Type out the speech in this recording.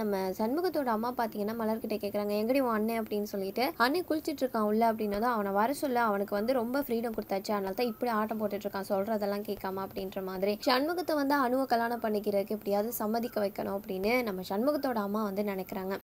நம்ம சண்முகத்தோட அம்மா பார்த்தீங்கன்னா மலர்கிட்ட கேட்குறாங்க எங்கடி உன் அண்ணன் அப்படின்னு சொல்லிட்டு அண்ணன் குளிச்சுட்டு இருக்கான் உள்ள அப்படின்னா தான் அவனை வர சொல்ல அவனுக்கு வந்து ரொம்ப ஃப்ரீடம் கொடுத்தாச்சு அதனால தான் இப்படி ஆட்டம் போட்டுட்டு இருக்கான் சொல்றதெல்லாம் கேட்காம அப்படின்ற மாதிரி சண்முகத்தை வந்து அணுவை கல்யாணம் பண்ணிக்கிறதுக்கு எப்படியாவது சம்மதிக்க வைக்கணும் அப்படின்னு நம்ம சண்முகத்தோட அம்மா வந்து நினைக்கிறாங்க